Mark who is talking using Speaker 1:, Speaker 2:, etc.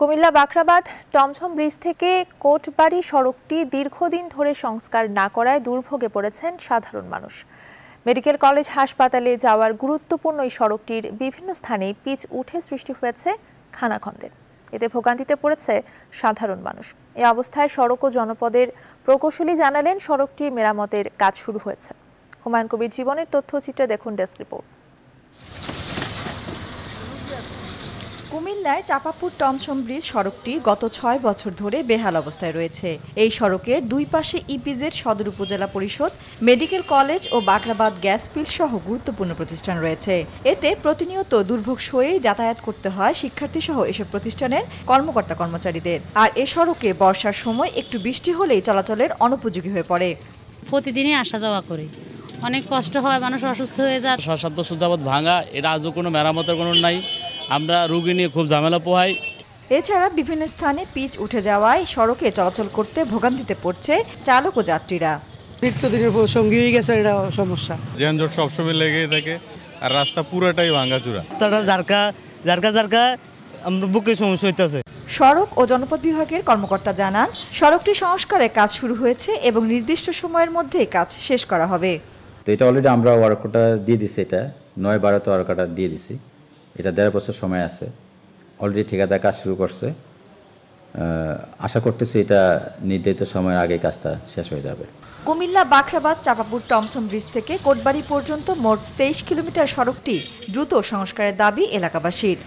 Speaker 1: Comilla Bakhrabad Tomsom bridge থেকে কোটবাড়ি সড়কটি দীর্ঘদিন ধরে সংস্কার না করায় দুর্ভোগে পড়েছেন সাধারণ মানুষ মেডিকেল কলেজ হাসপাতালে যাওয়ার গুরুত্বপূর্ণ এই সড়কটির বিভিন্ন স্থানে পিচ উঠে সৃষ্টি হয়েছে খানাখন্দের এতে ভোগান্তিতে পড়েছে সাধারণ মানুষ এ অবস্থায় সড়ক ও জনপদের প্রকৌশলী জানালেন সড়কটি মেরামতের কাজ শুরু হয়েছে হুমায়ুন কবির জীবনের তথ্যচিত্রে দেখুন ডেস্ক রিপোর্ট
Speaker 2: কুমিল্লায় চাপাপুর টমসম ব্রিজ সড়কটি গত ছয় বছর ধরে বেহাল অবস্থায় রয়েছে এই সড়কের দুই পাশে ইপিজের সদর উপজেলা পরিষদ মেডিকেল কলেজ ও বাখরাবাদ গ্যাস ফিল্ড সহ গুরুত্বপূর্ণ প্রতিষ্ঠান রয়েছে এতে প্রতিনিয়ত দুর্ভোগ সয়ে যাতায়াত করতে হয় শিক্ষার্থী সহ এসব প্রতিষ্ঠানের কর্মকর্তা কর্মচারীদের আর এ সড়কে বর্ষার সময় একটু বৃষ্টি হলেই চলাচলের অনুপযোগী হয়ে পড়ে প্রতিদিনই আসা যাওয়া করে
Speaker 3: অনেক কষ্ট হয় মানুষ অসুস্থ হয়ে যায় সাত বছর যাবৎ ভাঙা এটা আজও কোনো মেরামতের কোনো নাই আমরা রুগী নিয়ে খুব ঝামেলা পোহাই
Speaker 2: এছাড়া বিভিন্ন স্থানে পিচ উঠে যাওয়ায় সড়কে চলাচল করতে ভোগান্তিতে পড়ছে চালক ও যাত্রীরা নিত্যদিনের সঙ্গী হয়ে গেছে এটা সমস্যা
Speaker 3: যানজট সবসময় লেগেই থাকে আর রাস্তা পুরোটাই ভাঙাচুরা
Speaker 2: তারা জারকা জারকা জারকা আমরা বুকে সমস্যা হইতেছে সড়ক ও জনপদ বিভাগের কর্মকর্তা জানান সড়কটি সংস্কারে কাজ শুরু হয়েছে এবং নির্দিষ্ট সময়ের মধ্যে কাজ শেষ করা হবে
Speaker 3: তো এটা অলরেডি আমরা ওয়ার্কটা দিয়ে দিছি এটা নয় বারোতে ওয়ার্কটা দিয়ে দিছি এটা দেড় বছর সময় আছে অলরেডি ঠিকাদার কাজ শুরু করছে আশা করতেছি এটা নির্ধারিত সময়ের আগে কাজটা শেষ হয়ে যাবে
Speaker 2: কুমিল্লা বাখরাবাদ চাপাপুর টমসন ব্রিজ থেকে কোটবাড়ি পর্যন্ত মোট তেইশ কিলোমিটার সড়কটি দ্রুত সংস্কারের দাবি এলাকাবাসীর